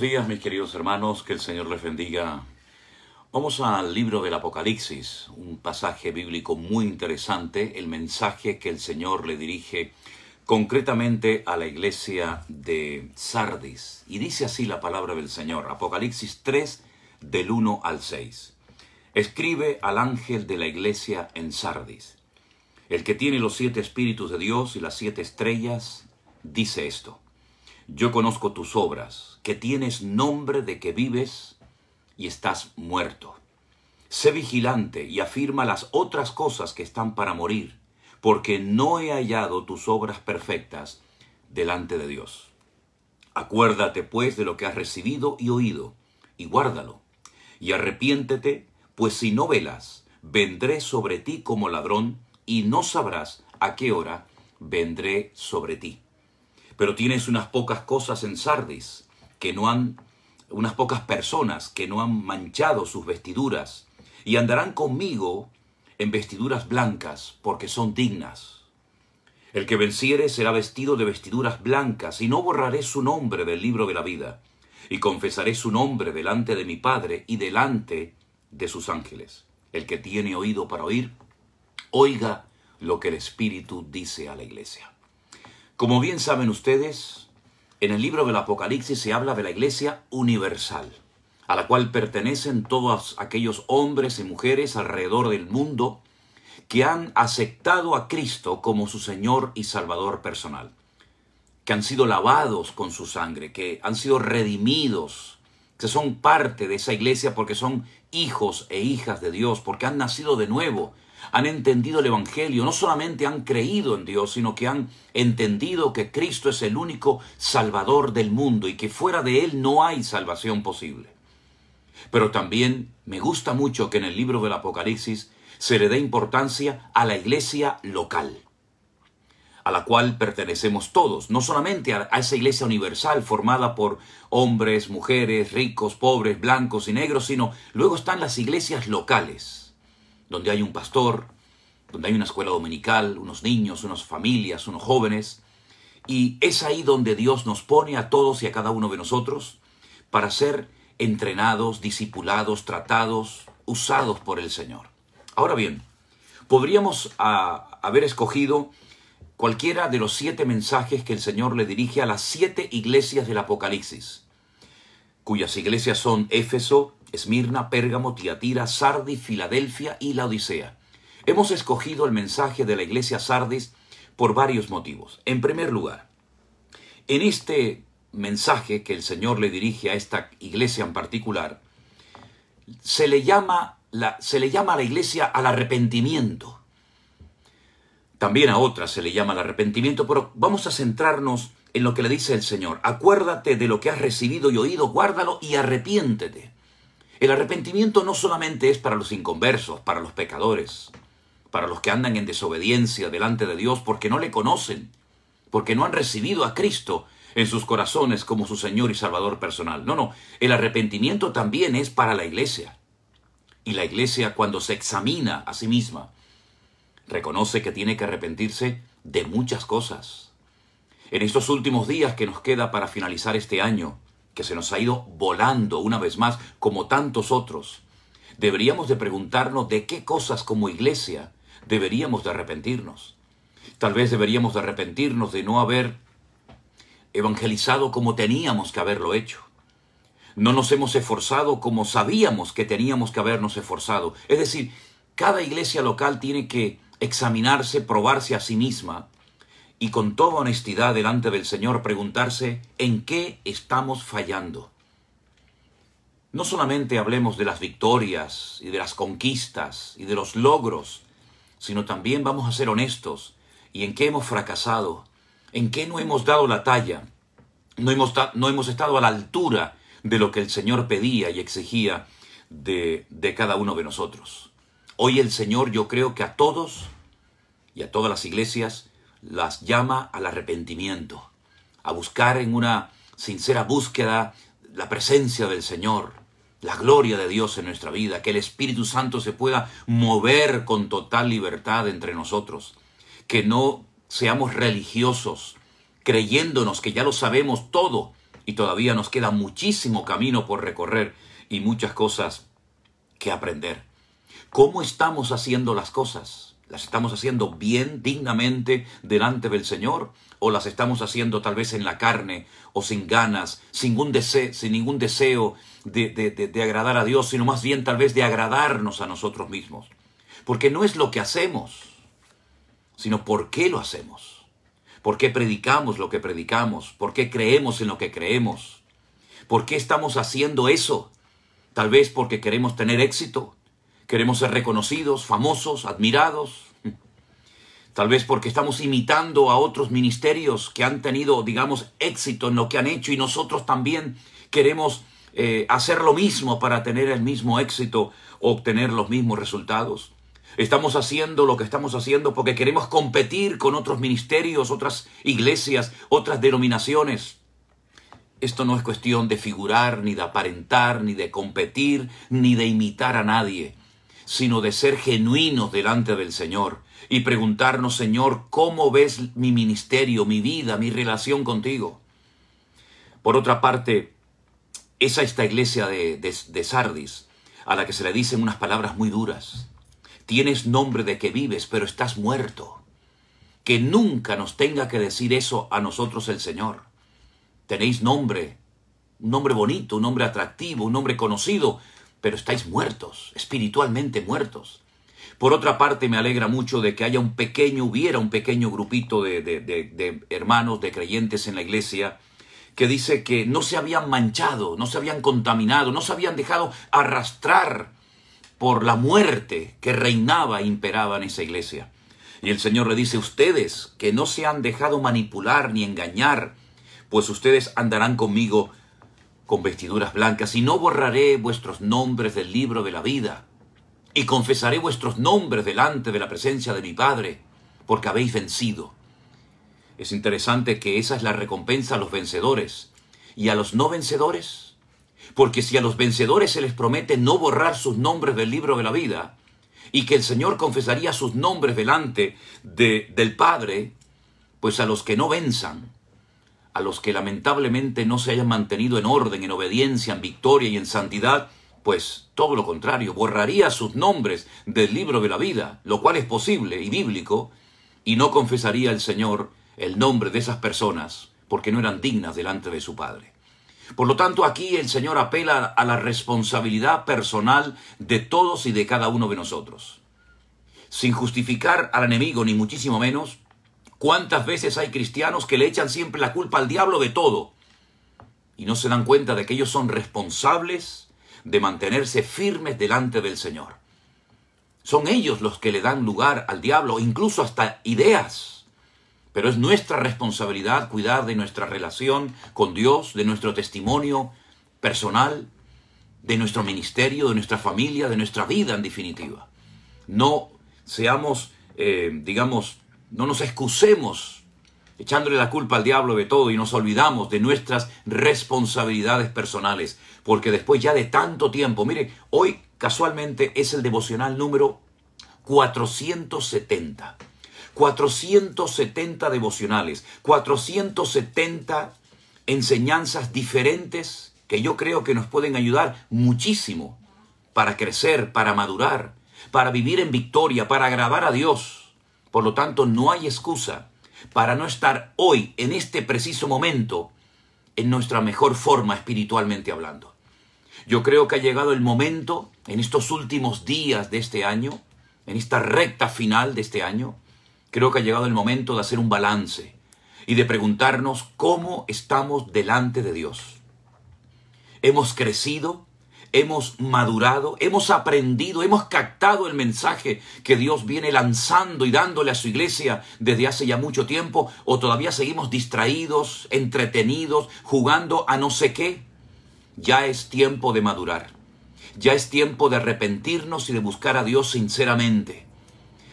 días mis queridos hermanos, que el Señor les bendiga. Vamos al libro del Apocalipsis, un pasaje bíblico muy interesante, el mensaje que el Señor le dirige concretamente a la iglesia de Sardis. Y dice así la palabra del Señor, Apocalipsis 3 del 1 al 6. Escribe al ángel de la iglesia en Sardis. El que tiene los siete espíritus de Dios y las siete estrellas, dice esto. Yo conozco tus obras, que tienes nombre de que vives y estás muerto. Sé vigilante y afirma las otras cosas que están para morir, porque no he hallado tus obras perfectas delante de Dios. Acuérdate pues de lo que has recibido y oído, y guárdalo, y arrepiéntete, pues si no velas, vendré sobre ti como ladrón, y no sabrás a qué hora vendré sobre ti pero tienes unas pocas cosas en Sardis que no han, unas pocas personas que no han manchado sus vestiduras, y andarán conmigo en vestiduras blancas, porque son dignas. El que venciere será vestido de vestiduras blancas, y no borraré su nombre del libro de la vida, y confesaré su nombre delante de mi Padre y delante de sus ángeles. El que tiene oído para oír, oiga lo que el Espíritu dice a la iglesia. Como bien saben ustedes, en el libro del Apocalipsis se habla de la iglesia universal, a la cual pertenecen todos aquellos hombres y mujeres alrededor del mundo que han aceptado a Cristo como su Señor y Salvador personal, que han sido lavados con su sangre, que han sido redimidos, que son parte de esa iglesia porque son hijos e hijas de Dios, porque han nacido de nuevo, han entendido el Evangelio, no solamente han creído en Dios, sino que han entendido que Cristo es el único Salvador del mundo y que fuera de Él no hay salvación posible. Pero también me gusta mucho que en el libro del Apocalipsis se le dé importancia a la iglesia local, a la cual pertenecemos todos, no solamente a, esa iglesia universal formada por hombres, mujeres, ricos, pobres, blancos y negros, sino luego están las iglesias locales donde hay un pastor, donde hay una escuela dominical, unos niños, unas familias, unos jóvenes. Y es ahí donde Dios nos pone a todos y a cada uno de nosotros para ser entrenados, discipulados, tratados, usados por el Señor. Ahora bien, podríamos ah, haber escogido cualquiera de los siete mensajes que el Señor le dirige a las siete iglesias del Apocalipsis, cuyas iglesias son Éfeso, Esmirna, Pérgamo, Tiatira, Sardis, Filadelfia y la Odisea. Hemos escogido el mensaje de la iglesia Sardis por varios motivos. En primer lugar, en este mensaje que el Señor le dirige a esta iglesia en particular, se le llama, se le llama a la iglesia al arrepentimiento. También a otras se le llama al arrepentimiento, pero vamos a centrarnos en lo que le dice el Señor. Acuérdate de lo que has recibido y oído, guárdalo y arrepiéntete. El arrepentimiento no solamente es para los inconversos, para los pecadores, para los que andan en desobediencia delante de Dios porque no le conocen, porque no han recibido a Cristo en sus corazones como su Señor y Salvador personal. No, no, el arrepentimiento también es para la iglesia. Y la iglesia cuando se examina a sí misma, reconoce que tiene que arrepentirse de muchas cosas. En estos últimos días que nos queda para finalizar este año, que se nos ha ido volando una vez más, como tantos otros, deberíamos de preguntarnos de qué cosas como iglesia deberíamos de arrepentirnos. Tal vez deberíamos de arrepentirnos de no haber evangelizado como teníamos que haberlo hecho. No nos hemos esforzado como sabíamos que teníamos que habernos esforzado. Es decir, cada iglesia local tiene que examinarse, probarse a sí misma y con toda honestidad delante del Señor preguntarse en qué estamos fallando. No solamente hablemos de las victorias y de las conquistas y de los logros, sino también vamos a ser honestos y en qué hemos fracasado, en qué no hemos dado la talla, no hemos, no hemos estado a la altura de lo que el Señor pedía y exigía de, de cada uno de nosotros. Hoy el Señor yo creo que a todos y a todas las iglesias las llama al arrepentimiento, a buscar en una sincera búsqueda la presencia del Señor, la gloria de Dios en nuestra vida, que el Espíritu Santo se pueda mover con total libertad entre nosotros, que no seamos religiosos, creyéndonos que ya lo sabemos todo y todavía nos queda muchísimo camino por recorrer y muchas cosas que aprender. ¿Cómo estamos haciendo las cosas? ¿Las estamos haciendo bien, dignamente, delante del Señor? ¿O las estamos haciendo tal vez en la carne o sin ganas, sin, deseo, sin ningún deseo de, de agradar a Dios, sino más bien tal vez de agradarnos a nosotros mismos? Porque no es lo que hacemos, sino por qué lo hacemos. ¿Por qué predicamos lo que predicamos? ¿Por qué creemos en lo que creemos? ¿Por qué estamos haciendo eso? Tal vez porque queremos tener éxito, Queremos ser reconocidos, famosos, admirados. Tal vez porque estamos imitando a otros ministerios que han tenido, digamos, éxito en lo que han hecho y nosotros también queremos eh, hacer lo mismo para tener el mismo éxito, o obtener los mismos resultados. Estamos haciendo lo que estamos haciendo porque queremos competir con otros ministerios, otras iglesias, otras denominaciones. Esto no es cuestión de figurar, ni de aparentar, ni de competir, ni de imitar a nadie sino de ser genuinos delante del Señor y preguntarnos, Señor, ¿cómo ves mi ministerio, mi vida, mi relación contigo? Por otra parte, es esta iglesia de, de, de Sardis a la que se le dicen unas palabras muy duras. Tienes nombre de que vives, pero estás muerto. Que nunca nos tenga que decir eso a nosotros el Señor. Tenéis nombre, un nombre bonito, un nombre atractivo, un nombre conocido, pero estáis muertos, espiritualmente muertos. Por otra parte, me alegra mucho de que haya un pequeño, hubiera un pequeño grupito de, hermanos, de creyentes en la iglesia, que dice que no se habían manchado, no se habían contaminado, no se habían dejado arrastrar por la muerte que reinaba e imperaba en esa iglesia. Y el Señor le dice, ustedes que no se han dejado manipular ni engañar, pues ustedes andarán conmigo con vestiduras blancas, y no borraré vuestros nombres del libro de la vida, y confesaré vuestros nombres delante de la presencia de mi Padre, porque habéis vencido. Es interesante que esa es la recompensa a los vencedores, y a los no vencedores, porque si a los vencedores se les promete no borrar sus nombres del libro de la vida, y que el Señor confesaría sus nombres delante de, del Padre, pues a los que no venzan, a los que lamentablemente no se hayan mantenido en orden, en obediencia, en victoria y en santidad, pues todo lo contrario, borraría sus nombres del libro de la vida, lo cual es posible y bíblico, y no confesaría el Señor el nombre de esas personas, porque no eran dignas delante de su Padre. Por lo tanto, aquí el Señor apela a la responsabilidad personal de todos y de cada uno de nosotros. Sin justificar al enemigo, ni muchísimo menos, ¿Cuántas veces hay cristianos que le echan siempre la culpa al diablo de todo? Y no se dan cuenta de que ellos son responsables de mantenerse firmes delante del Señor. Son ellos los que le dan lugar al diablo, incluso hasta ideas. Pero es nuestra responsabilidad cuidar de nuestra relación con Dios, de nuestro testimonio personal, de nuestro ministerio, de nuestra familia, de nuestra vida en definitiva. No seamos, eh, digamos, no nos excusemos echándole la culpa al diablo de todo y nos olvidamos de nuestras responsabilidades personales, porque después ya de tanto tiempo, mire, hoy casualmente es el devocional número 470. 470 devocionales, 470 enseñanzas diferentes que yo creo que nos pueden ayudar muchísimo para crecer, para madurar, para vivir en victoria, para agradar a Dios. Por lo tanto, no hay excusa para no estar hoy, en este preciso momento, en nuestra mejor forma espiritualmente hablando. Yo creo que ha llegado el momento, en estos últimos días de este año, en esta recta final de este año, creo que ha llegado el momento de hacer un balance y de preguntarnos cómo estamos delante de Dios. ¿Hemos crecido? hemos madurado, hemos aprendido, hemos captado el mensaje que Dios viene lanzando y dándole a su iglesia desde hace ya mucho tiempo, o todavía seguimos distraídos, entretenidos, jugando a no sé qué. Ya es tiempo de madurar. Ya es tiempo de arrepentirnos y de buscar a Dios sinceramente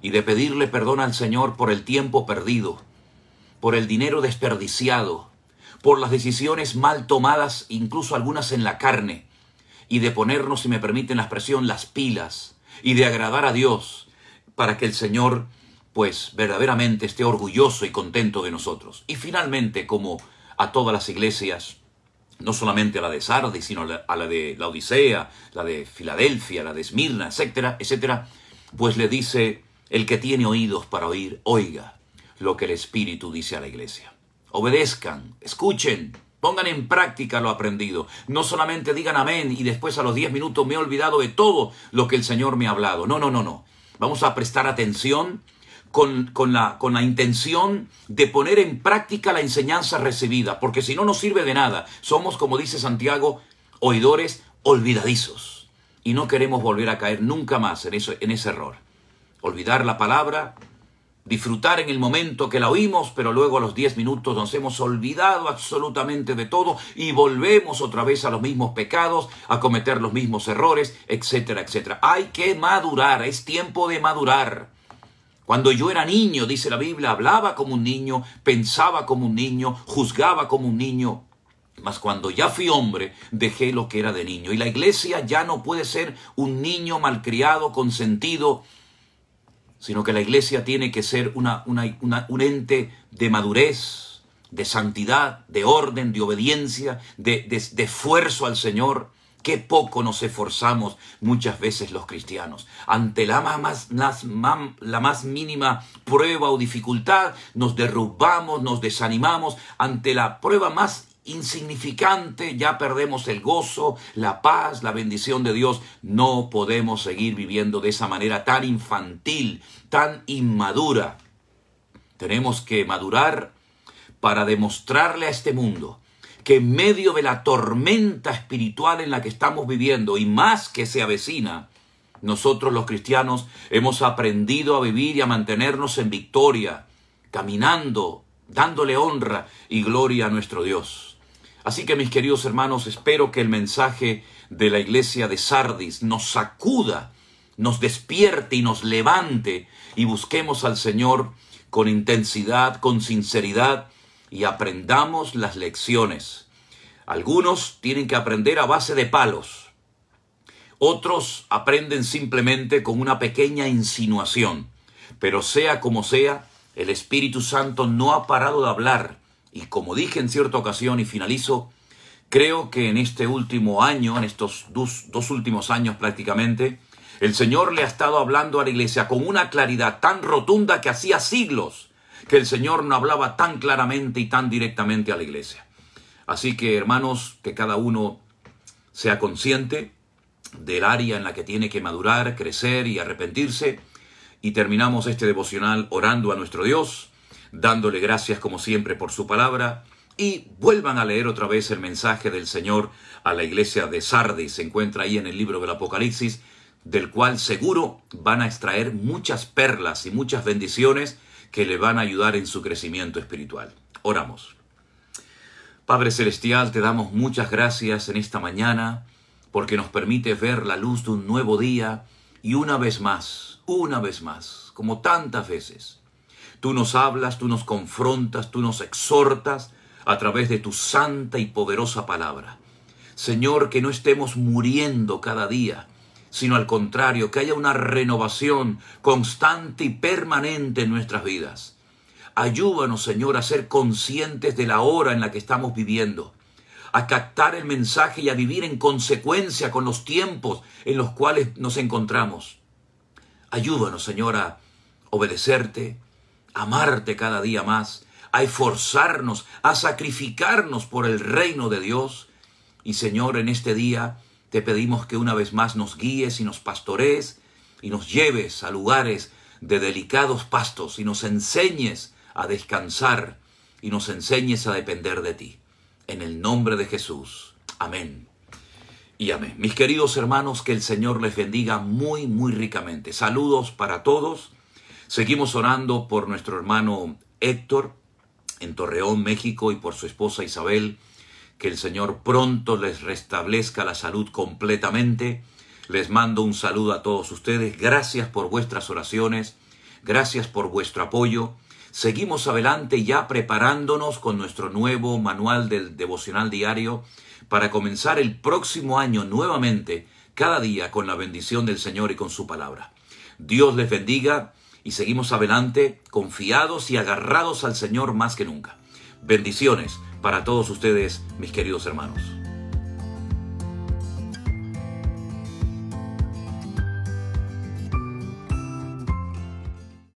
y de pedirle perdón al Señor por el tiempo perdido, por el dinero desperdiciado, por las decisiones mal tomadas, incluso algunas en la carne, y de ponernos, si me permiten la expresión, las pilas y de agradar a Dios para que el Señor pues verdaderamente esté orgulloso y contento de nosotros. Y finalmente, como a todas las iglesias, no solamente a la de Sardis, sino a la de la Odisea, la de Filadelfia, la de Esmirna, etcétera, etcétera, pues le dice, el que tiene oídos para oír, oiga lo que el Espíritu dice a la iglesia. Obedezcan, escuchen, Pongan en práctica lo aprendido. No solamente digan amén y después a los 10 minutos me he olvidado de todo lo que el Señor me ha hablado. No, no, no, no. Vamos a prestar atención con, la, con la intención de poner en práctica la enseñanza recibida, porque si no, no sirve de nada. Somos, como dice Santiago, oidores olvidadizos. Y no queremos volver a caer nunca más en, eso, en ese error. Olvidar la palabra, disfrutar en el momento que la oímos, pero luego a los 10 minutos nos hemos olvidado absolutamente de todo y volvemos otra vez a los mismos pecados, a cometer los mismos errores, etcétera, etcétera. Hay que madurar, es tiempo de madurar. Cuando yo era niño, dice la Biblia, hablaba como un niño, pensaba como un niño, juzgaba como un niño. Mas cuando ya fui hombre, dejé lo que era de niño. Y la iglesia ya no puede ser un niño malcriado, consentido, sino que la iglesia tiene que ser una, una, un ente de madurez, de santidad, de orden, de obediencia, de, esfuerzo al Señor. Qué poco nos esforzamos muchas veces los cristianos. Ante la más, la más, mínima prueba o dificultad, nos derrubamos, nos desanimamos. Ante la prueba más insignificante, ya perdemos el gozo, la paz, la bendición de Dios. No podemos seguir viviendo de esa manera tan infantil, tan inmadura. Tenemos que madurar para demostrarle a este mundo que en medio de la tormenta espiritual en la que estamos viviendo y más que se avecina, nosotros los cristianos hemos aprendido a vivir y a mantenernos en victoria, caminando, dándole honra y gloria a nuestro Dios. Así que mis queridos hermanos, espero que el mensaje de la iglesia de Sardis nos sacuda, nos despierte y nos levante y busquemos al Señor con intensidad, con sinceridad y aprendamos las lecciones. Algunos tienen que aprender a base de palos. Otros aprenden simplemente con una pequeña insinuación. Pero sea como sea, el Espíritu Santo no ha parado de hablar y como dije en cierta ocasión y finalizo, creo que en este último año, en estos dos, últimos años prácticamente, el Señor le ha estado hablando a la iglesia con una claridad tan rotunda que hacía siglos que el Señor no hablaba tan claramente y tan directamente a la iglesia. Así que hermanos, que cada uno sea consciente del área en la que tiene que madurar, crecer y arrepentirse. Y terminamos este devocional orando a nuestro Dios dándole gracias como siempre por su palabra, y vuelvan a leer otra vez el mensaje del Señor a la iglesia de Sardis, se encuentra ahí en el libro del Apocalipsis, del cual seguro van a extraer muchas perlas y muchas bendiciones que le van a ayudar en su crecimiento espiritual. Oramos. Padre Celestial, te damos muchas gracias en esta mañana porque nos permite ver la luz de un nuevo día y una vez más, una vez más, como tantas veces, Tú nos hablas, tú nos confrontas, tú nos exhortas a través de tu santa y poderosa palabra. Señor, que no estemos muriendo cada día, sino al contrario, que haya una renovación constante y permanente en nuestras vidas. Ayúdanos, Señor, a ser conscientes de la hora en la que estamos viviendo, a captar el mensaje y a vivir en consecuencia con los tiempos en los cuales nos encontramos. Ayúdanos, Señor, a obedecerte, amarte cada día más, a esforzarnos, a sacrificarnos por el reino de Dios. Y Señor, en este día te pedimos que una vez más nos guíes y nos pastorees y nos lleves a lugares de delicados pastos y nos enseñes a descansar y nos enseñes a depender de ti. En el nombre de Jesús. Amén. Y amén. Mis queridos hermanos, que el Señor les bendiga muy, muy ricamente. Saludos para todos Seguimos orando por nuestro hermano Héctor en Torreón, México, y por su esposa Isabel. Que el Señor pronto les restablezca la salud completamente. Les mando un saludo a todos ustedes. Gracias por vuestras oraciones. Gracias por vuestro apoyo. Seguimos adelante ya preparándonos con nuestro nuevo manual del devocional diario para comenzar el próximo año nuevamente, cada día con la bendición del Señor y con su palabra. Dios les bendiga y seguimos adelante confiados y agarrados al Señor más que nunca. Bendiciones para todos ustedes, mis queridos hermanos.